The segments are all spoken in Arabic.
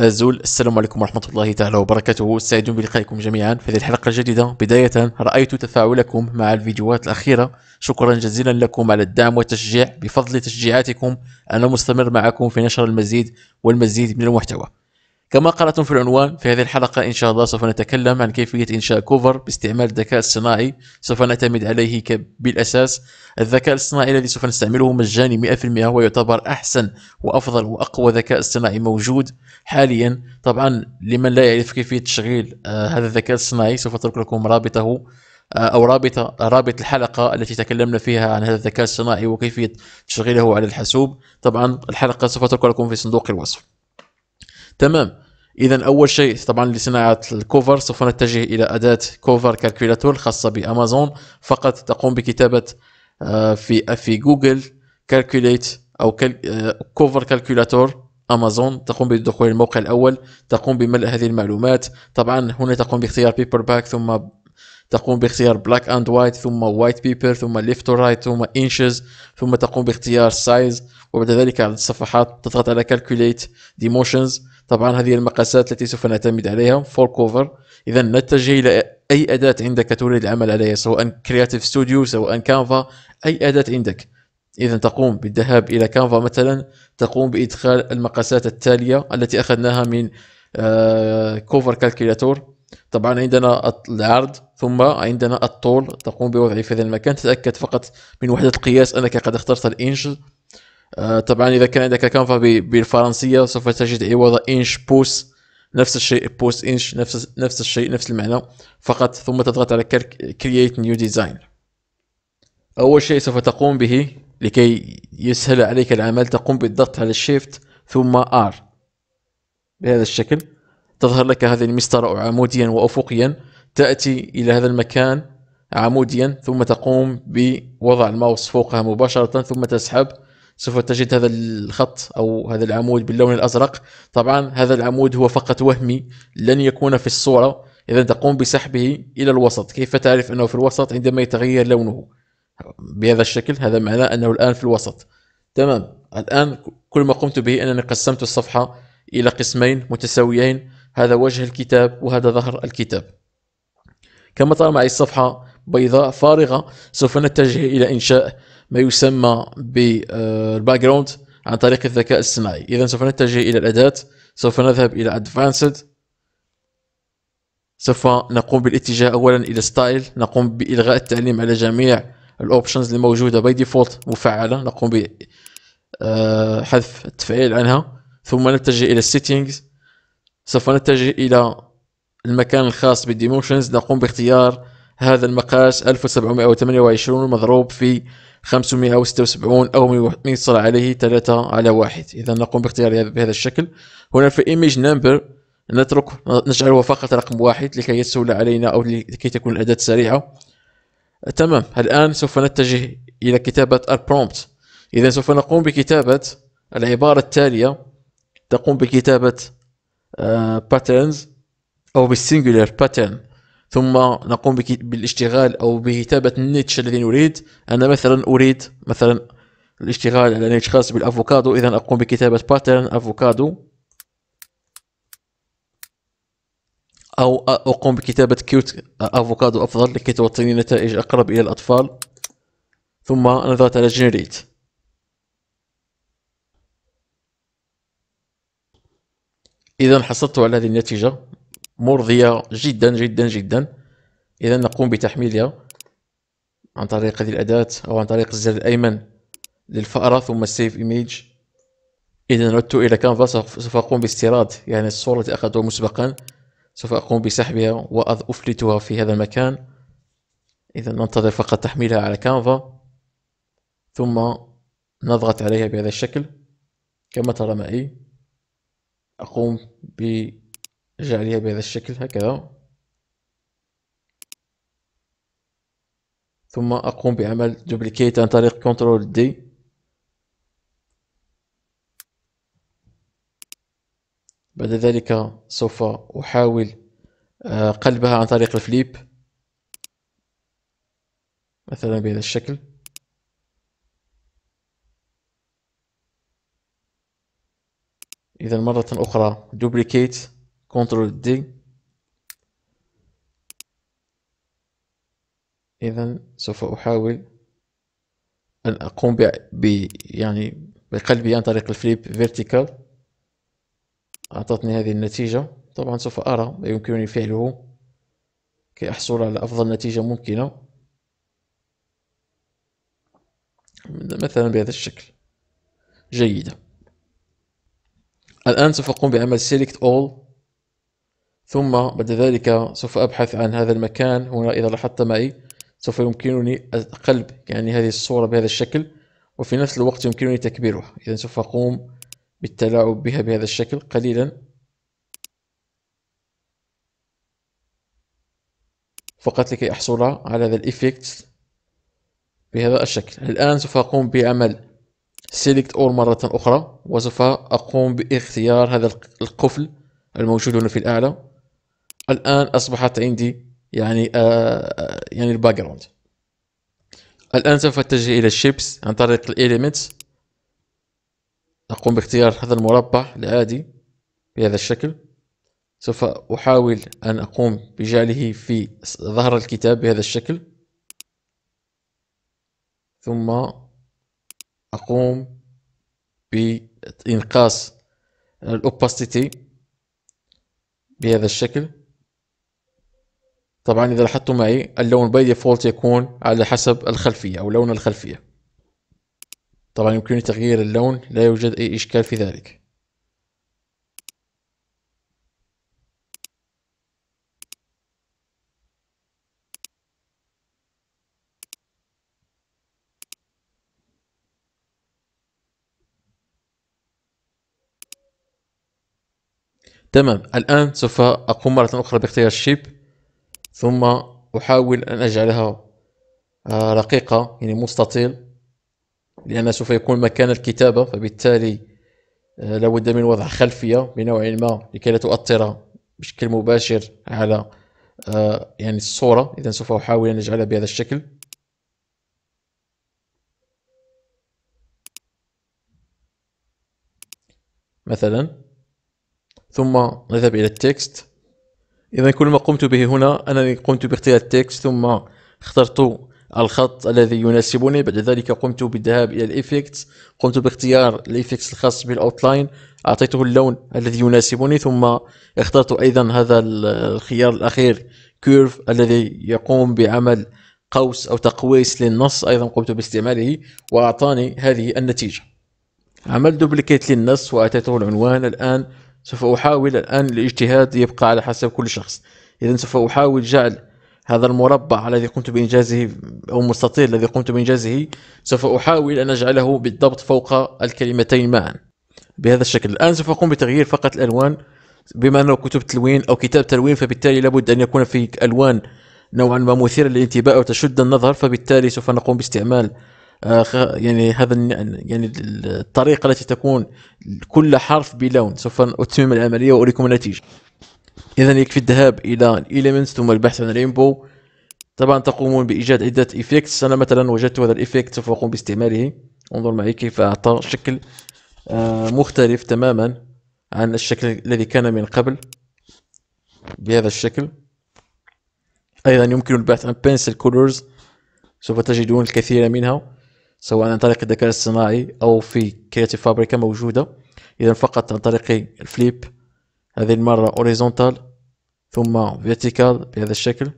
أزول السلام عليكم ورحمة الله تعالى وبركاته سعيد بلقائكم جميعا في هذه الحلقة الجديدة بداية رأيت تفاعلكم مع الفيديوهات الأخيرة شكرا جزيلا لكم على الدعم والتشجيع بفضل تشجيعاتكم أنا مستمر معكم في نشر المزيد والمزيد من المحتوى كما قرأتم في العنوان في هذه الحلقة إن شاء الله سوف نتكلم عن كيفية إنشاء كوفر باستعمال الذكاء الصناعي سوف نعتمد عليه بالأساس الذكاء الصناعي الذي سوف نستعمله مجاني 100% هو يعتبر أحسن وأفضل وأقوى ذكاء اصطناعي موجود حاليا طبعا لمن لا يعرف كيفية تشغيل آه، هذا الذكاء الصناعي سوف أترك لكم رابطه آه، او رابطه رابط الحلقه التي تكلمنا فيها عن هذا الذكاء الصناعي وكيفيه تشغيله على الحاسوب طبعا الحلقه سوف اترك لكم في صندوق الوصف تمام اذا اول شيء طبعا لصناعه الكوفر سوف نتجه الى اداه كوفر كالكولاتور الخاصه بامازون فقط تقوم بكتابه آه، في في جوجل كالكوليت او آه، كوفر كالكولاتور امازون تقوم بالدخول الموقع الاول تقوم بملء هذه المعلومات طبعا هنا تقوم باختيار بيبر باك ثم تقوم باختيار بلاك اند وايت ثم وايت بيبر ثم ليفت ورايت ثم انشز ثم تقوم باختيار سايز وبعد ذلك على الصفحات تضغط على كالكوليت ديموشنز طبعا هذه المقاسات التي سوف نعتمد عليها فور كوفر اذا نتجه الى اي اداه عندك تريد العمل عليها سواء كرياتيف ستوديو سواء كانفا اي اداه عندك اذا تقوم بالذهاب الى كانفا مثلا تقوم بادخال المقاسات التاليه التي اخذناها من كوفر آه، كالكولاتور طبعا عندنا العرض ثم عندنا الطول تقوم بوضعه في هذا المكان تتأكد فقط من وحدة القياس أنك قد اخترت الإنش آه، طبعا إذا كان عندك كانفا بالفرنسية سوف تجد عوض إنش بوس نفس الشيء بوست إنش نفس نفس الشيء نفس المعنى فقط ثم تضغط على كرييت نيو ديزاين أول شيء سوف تقوم به لكي يسهل عليك العمل تقوم بالضغط على الشيفت ثم ار بهذا الشكل تظهر لك هذه المسطرة عموديا وأفقيا تأتي إلى هذا المكان عموديا ثم تقوم بوضع الماوس فوقها مباشرة ثم تسحب سوف تجد هذا الخط أو هذا العمود باللون الأزرق طبعا هذا العمود هو فقط وهمي لن يكون في الصورة إذا تقوم بسحبه إلى الوسط كيف تعرف أنه في الوسط عندما يتغير لونه بهذا الشكل هذا معناه أنه الآن في الوسط تمام الآن كل ما قمت به أنني قسمت الصفحة إلى قسمين متساويين هذا وجه الكتاب وهذا ظهر الكتاب كما ترى معي الصفحة بيضاء فارغة سوف نتجه إلى إنشاء ما يسمى بالباك آه، جراوند عن طريق الذكاء الصناعي إذا سوف نتجه إلى الأداة سوف نذهب إلى Advanced سوف نقوم بالاتجاه أولا إلى ستايل نقوم بإلغاء التعليم على جميع الأوبشنز الموجودة باي ديفولت مفعلة نقوم بحذف آه، التفعيل عنها ثم نتجه إلى Settings سوف نتجه إلى المكان الخاص بالديموشنز نقوم باختيار هذا المقاس 1728 مضروب في 576 أو من عليه 3 على 1 إذا نقوم باختيار بهذا الشكل هنا في image number نترك نجعله فقط رقم واحد لكي يسهل علينا أو لكي تكون الأداة سريعة تمام الآن سوف نتجه إلى كتابة البرومبت إذا سوف نقوم بكتابة العبارة التالية تقوم بكتابة آه، patterns أو بالسنجولار باترن ثم نقوم بالاشتغال أو بكتابة النيتش الذي نريد أنا مثلا أريد مثلا الاشتغال على نيتش خاص بالأفوكادو إذا أقوم بكتابة باترن أفوكادو أو أقوم بكتابة كيوت أفوكادو أفضل لكي توطيني نتائج أقرب إلى الأطفال ثم نضغط على جنريت إذا حصلت على هذه النتيجة مرضيه جدا جدا جدا اذا نقوم بتحميلها عن طريق هذه الاداه او عن طريق الزر الايمن للفاره ثم السيف ايميج اذا عدت الى كانفا سوف اقوم باستيراد يعني الصوره التي اخذتها مسبقا سوف اقوم بسحبها وافلتها في هذا المكان اذا ننتظر فقط تحميلها على كانفا ثم نضغط عليها بهذا الشكل كما ترى معي أقوم ب اجعلها بهذا الشكل هكذا ثم اقوم بعمل دوبليكيت عن طريق كنترول دي بعد ذلك سوف احاول آه، قلبها عن طريق الفليب مثلا بهذا الشكل اذا مره اخرى دوبليكيت كنترول دي اذا سوف احاول ان اقوم ب يعني بقلبي عن طريق الفليب فيرتيكال اعطتني هذه النتيجة طبعا سوف ارى ما يمكنني فعله كي احصل على افضل نتيجة ممكنة مثلا بهذا الشكل جيدة الآن سوف أقوم بعمل select all ثم بعد ذلك سوف أبحث عن هذا المكان هنا إذا لاحظت معي سوف يمكنني قلب يعني هذه الصورة بهذا الشكل وفي نفس الوقت يمكنني تكبيرها إذا سوف أقوم بالتلاعب بها بهذا الشكل قليلا فقط لكي أحصل على هذا الإفكت بهذا الشكل الآن سوف أقوم بعمل select all مرة أخرى وسوف أقوم باختيار هذا القفل الموجود هنا في الأعلى الان اصبحت عندي يعني آه, آه، يعني الباك جراوند الان سوف اتجه الى الشيبس عن طريق الاليمنتس اقوم باختيار هذا المربع العادي بهذا الشكل سوف احاول ان اقوم بجعله في ظهر الكتاب بهذا الشكل ثم اقوم بانقاص الاوباستيتي بهذا الشكل طبعا اذا لاحظتوا معي اللون باي ديفولت يكون على حسب الخلفية او لون الخلفية طبعا يمكنني تغيير اللون لا يوجد اي اشكال في ذلك تمام الآن سوف أقوم مرة أخرى باختيار الشيب ثم أحاول أن أجعلها آه، رقيقة يعني مستطيل لأن سوف يكون مكان الكتابة فبالتالي آه، لابد من وضع خلفية بنوع ما لكي لا تؤثر بشكل مباشر على آه، يعني الصورة إذا سوف أحاول أن أجعلها بهذا الشكل مثلا ثم نذهب إلى التكست اذا كل ما قمت به هنا انني قمت باختيار التكست ثم اخترت الخط الذي يناسبني بعد ذلك قمت بالذهاب الى الايفكت قمت باختيار الايفكت الخاص بالاوتلاين اعطيته اللون الذي يناسبني ثم اخترت ايضا هذا الخيار الاخير كيرف الذي يقوم بعمل قوس او تقويس للنص ايضا قمت باستعماله واعطاني هذه النتيجه عمل دوبليكيت للنص واعطيته العنوان الان سوف أحاول الآن الاجتهاد يبقى على حسب كل شخص إذا سوف أحاول جعل هذا المربع الذي قمت بإنجازه أو المستطيل الذي قمت بإنجازه سوف أحاول أن أجعله بالضبط فوق الكلمتين معا بهذا الشكل الآن سوف أقوم بتغيير فقط الألوان بما أنه كتب تلوين أو كتاب تلوين فبالتالي لابد أن يكون في ألوان نوعا ما مثيرة للانتباه وتشد النظر فبالتالي سوف نقوم باستعمال آه، يعني هذا يعني الطريقه التي تكون كل حرف بلون سوف اتمم العمليه واريكم النتيجه اذا يكفي الذهاب الى اليمنتس ثم البحث عن رينبو طبعا تقومون بايجاد عده ايفكتس انا مثلا وجدت هذا الافكت سوف اقوم باستعماله انظر معي كيف اعطى شكل آه، مختلف تماما عن الشكل الذي كان من قبل بهذا الشكل ايضا يمكن البحث عن بنسل كولرز سوف تجدون الكثير منها سواء عن طريق الذكاء الصناعي او في كرياتيف فابريكا موجوده اذا فقط عن طريق الفليب هذه المره اوريزونتال ثم فيرتيكال بهذا الشكل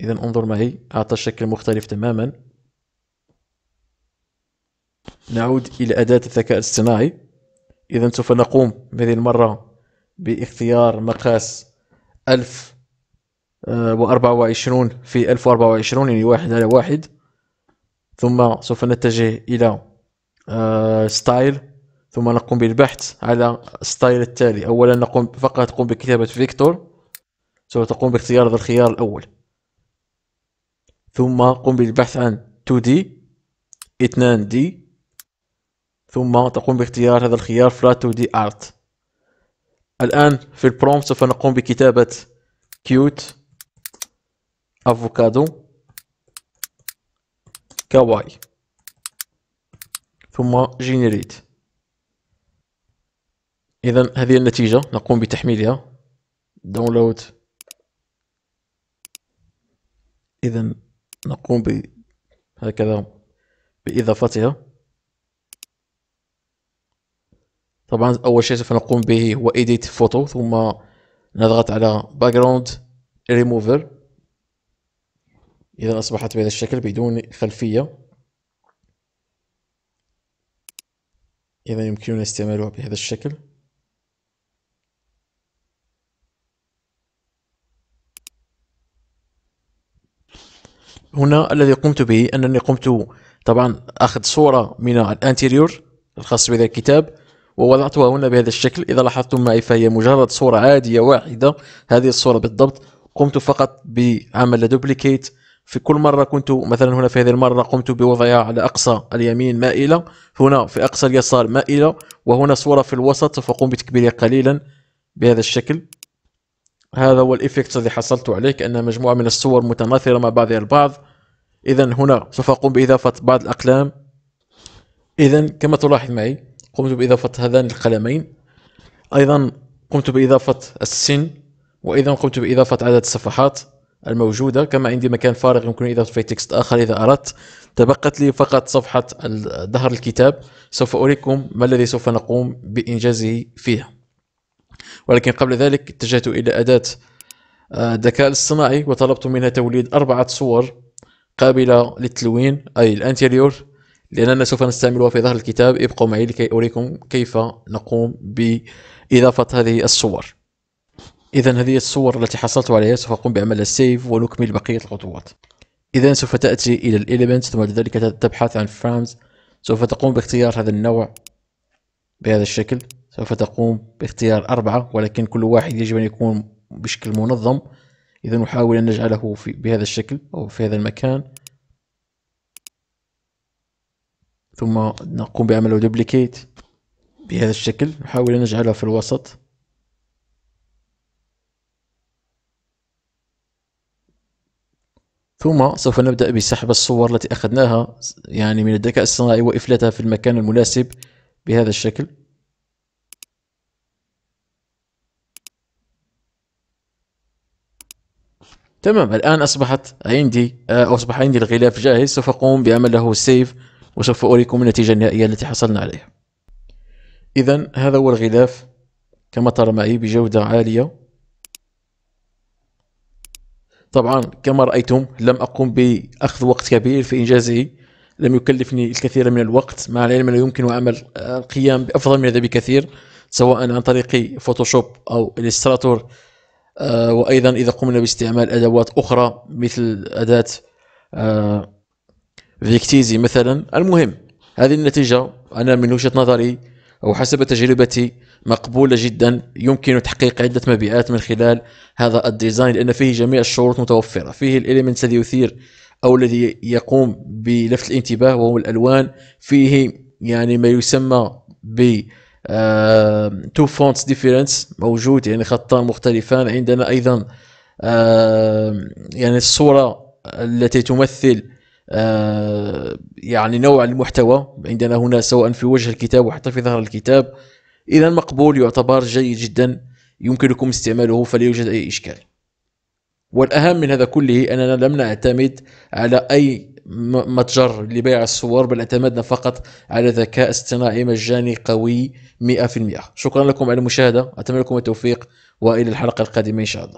اذا انظر معي اعطى شكل مختلف تماما نعود الى اداه الذكاء الاصطناعي اذا سوف نقوم هذه المره باختيار مقاس 1024 آه، في 1024 يعني واحد على واحد ثم سوف نتجه الى ستايل آه، ثم نقوم بالبحث على ستايل التالي اولا نقوم فقط تقوم بكتابه فيكتور سوف تقوم باختيار هذا الخيار الاول ثم قم بالبحث عن 2D 2D ثم تقوم باختيار هذا الخيار Flat 2D Art الآن في البرومبت سوف نقوم بكتابة كيوت أفوكادو كواي ثم جينيريت اذا هذه النتيجه نقوم بتحميلها داونلود اذا نقوم ب هكذا باضافتها طبعا اول شيء سوف نقوم به هو ايديت فوتو ثم نضغط على جراوند ريموفر إذا أصبحت بهذا الشكل بدون خلفية إذا يمكننا استعمالها بهذا الشكل هنا الذي قمت به أنني قمت طبعا أخذ صورة من الانتيريور الخاص بهذا الكتاب ووضعتها هنا بهذا الشكل إذا لاحظتم معي فهي مجرد صورة عادية واحدة هذه الصورة بالضبط قمت فقط بعمل دوبليكيت في كل مرة كنت مثلا هنا في هذه المرة قمت بوضعها على أقصى اليمين مائلة هنا في أقصى اليسار مائلة وهنا صورة في الوسط سوف أقوم بتكبيرها قليلا بهذا الشكل هذا هو الإفكت الذي حصلت عليه كأنها مجموعة من الصور متناثرة مع بعضها البعض إذا هنا سوف أقوم بإضافة بعض الأقلام إذا كما تلاحظ معي قمت بإضافة هذان القلمين أيضا قمت بإضافة السن وإذا قمت بإضافة عدد الصفحات الموجوده كما عندي مكان فارغ يمكن اضافه فيه تكست اخر اذا اردت تبقت لي فقط صفحه ظهر الكتاب سوف اريكم ما الذي سوف نقوم بانجازه فيها ولكن قبل ذلك اتجهت الى اداه الذكاء آه، الاصطناعي وطلبت منها توليد اربعه صور قابله للتلوين اي الانتيريور لأننا سوف نستعملها في ظهر الكتاب ابقوا معي لكي أريكم كيف نقوم بإضافة هذه الصور إذا هذه الصور التي حصلت عليها سوف أقوم بعمل السيف ونكمل بقية الخطوات إذا سوف تأتي إلى الإليمنت ثم بعد ذلك تبحث عن فرامز سوف تقوم باختيار هذا النوع بهذا الشكل سوف تقوم باختيار أربعة ولكن كل واحد يجب أن يكون بشكل منظم إذا نحاول أن نجعله في بهذا الشكل أو في هذا المكان ثم نقوم بعمل دوبليكيت بهذا الشكل نحاول أن نجعله في الوسط ثم سوف نبدأ بسحب الصور التي أخذناها يعني من الذكاء الصناعي وإفلاتها في المكان المناسب بهذا الشكل تمام الآن أصبحت عندي أو آه، أصبح عندي الغلاف جاهز سوف أقوم بعمله سيف وسوف أريكم النتيجة النهائية التي حصلنا عليها إذا هذا هو الغلاف كما ترى معي بجودة عالية طبعا كما رأيتم لم أقم بأخذ وقت كبير في إنجازه لم يكلفني الكثير من الوقت مع العلم أنه يمكن عمل القيام بأفضل من هذا بكثير سواء عن طريق فوتوشوب أو الستراتور آه، وأيضا إذا قمنا باستعمال أدوات أخرى مثل أداة آه، فيكتيزي مثلا المهم هذه النتيجة أنا من وجهة نظري أو حسب تجربتي مقبولة جدا يمكن تحقيق عدة مبيعات من خلال هذا الديزاين لأن فيه جميع الشروط متوفرة فيه الإليمنت الذي يثير أو الذي يقوم بلفت الانتباه وهو الألوان فيه يعني ما يسمى ب تو فونتس ديفيرنس موجود يعني خطان مختلفان عندنا أيضا آه، يعني الصورة التي تمثل آه، يعني نوع المحتوى عندنا هنا سواء في وجه الكتاب وحتى في ظهر الكتاب إذا مقبول يعتبر جيد جدا يمكنكم استعماله فلا يوجد أي إشكال والأهم من هذا كله أننا لم نعتمد على أي متجر لبيع الصور بل اعتمدنا فقط على ذكاء اصطناعي مجاني قوي 100% شكرا لكم على المشاهدة أتمنى لكم التوفيق وإلى الحلقة القادمة إن شاء الله